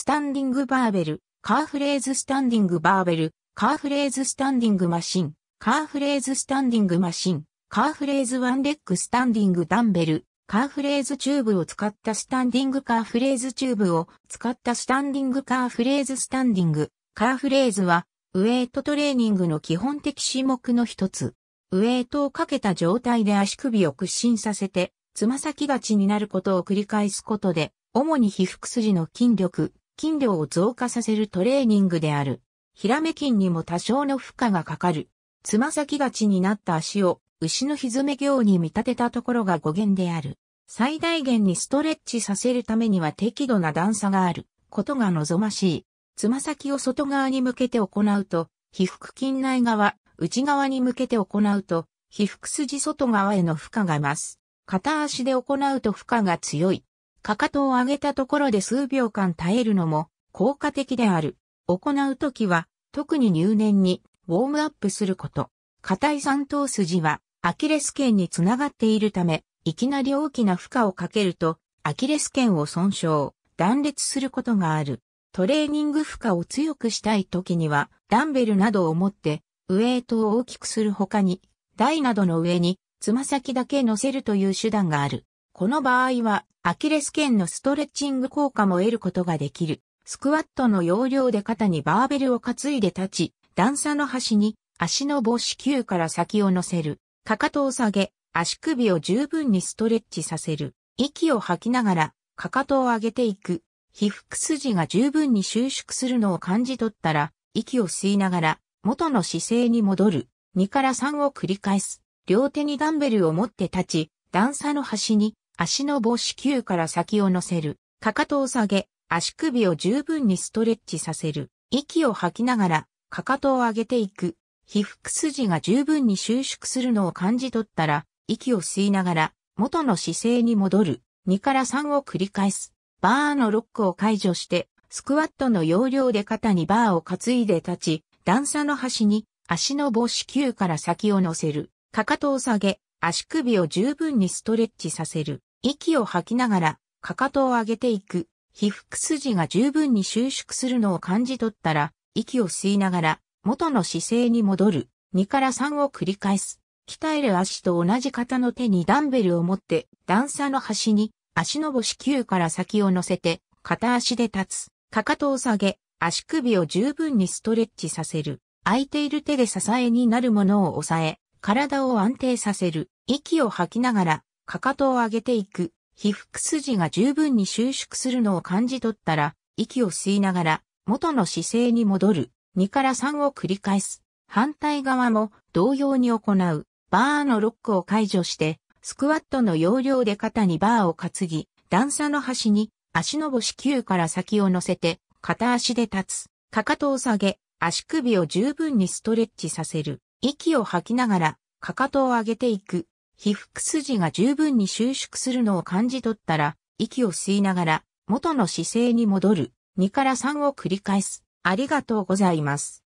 スタンディングバーベル、カーフレーズスタンディングバーベル、カーフレーズスタンディングマシン、カーフレーズスタンディングマシン、カーフレーズワンレッグスタンディングダンベル、カーフレーズチューブを使ったスタンディングカーフレーズチューブを使ったスタンディングカーフレーズスタンディング、カーフレーズは、ウェイトトレーニングの基本的種目の一つ。ウェイトをかけた状態で足首を屈伸させて、つま先立ちになることを繰り返すことで、主に皮腹筋の筋力、筋量を増加させるトレーニングである。ヒラメ筋にも多少の負荷がかかる。つま先立ちになった足を牛のひずめ行に見立てたところが語源である。最大限にストレッチさせるためには適度な段差があることが望ましい。つま先を外側に向けて行うと、皮腹筋内側、内側に向けて行うと、皮腹筋外側への負荷が増す。片足で行うと負荷が強い。かかとを上げたところで数秒間耐えるのも効果的である。行うときは、特に入念にウォームアップすること。硬い三頭筋はアキレス腱につながっているため、いきなり大きな負荷をかけると、アキレス腱を損傷、断裂することがある。トレーニング負荷を強くしたいときには、ダンベルなどを持って、ウエイトを大きくする他に、台などの上に、つま先だけ乗せるという手段がある。この場合は、アキレス腱のストレッチング効果も得ることができる。スクワットの要領で肩にバーベルを担いで立ち、段差の端に足の母子球から先を乗せる。かかとを下げ、足首を十分にストレッチさせる。息を吐きながら、かかとを上げていく。皮腹筋が十分に収縮するのを感じ取ったら、息を吸いながら、元の姿勢に戻る。2から3を繰り返す。両手にダンベルを持って立ち、段差の端に足の母子球から先を乗せる、かかとを下げ、足首を十分にストレッチさせる、息を吐きながら、かかとを上げていく、皮腹筋が十分に収縮するのを感じ取ったら、息を吸いながら、元の姿勢に戻る、2から3を繰り返す。バーのロックを解除して、スクワットの要領で肩にバーを担いで立ち、段差の端に足の母子球から先を乗せる、かかとを下げ、足首を十分にストレッチさせる、息を吐きながら、かかとを上げていく。皮腹筋が十分に収縮するのを感じ取ったら、息を吸いながら、元の姿勢に戻る。2から3を繰り返す。鍛える足と同じ型の手にダンベルを持って、段差の端に足の星9から先を乗せて、片足で立つ。かかとを下げ、足首を十分にストレッチさせる。空いている手で支えになるものを抑え、体を安定させる。息を吐きながら、かかとを上げていく、被膚筋が十分に収縮するのを感じ取ったら、息を吸いながら、元の姿勢に戻る、2から3を繰り返す。反対側も同様に行う。バーのロックを解除して、スクワットの要領で肩にバーを担ぎ、段差の端に足の星9から先を乗せて、片足で立つ。かかとを下げ、足首を十分にストレッチさせる。息を吐きながら、かかとを上げていく。被腹筋が十分に収縮するのを感じ取ったら、息を吸いながら元の姿勢に戻る。2から3を繰り返す。ありがとうございます。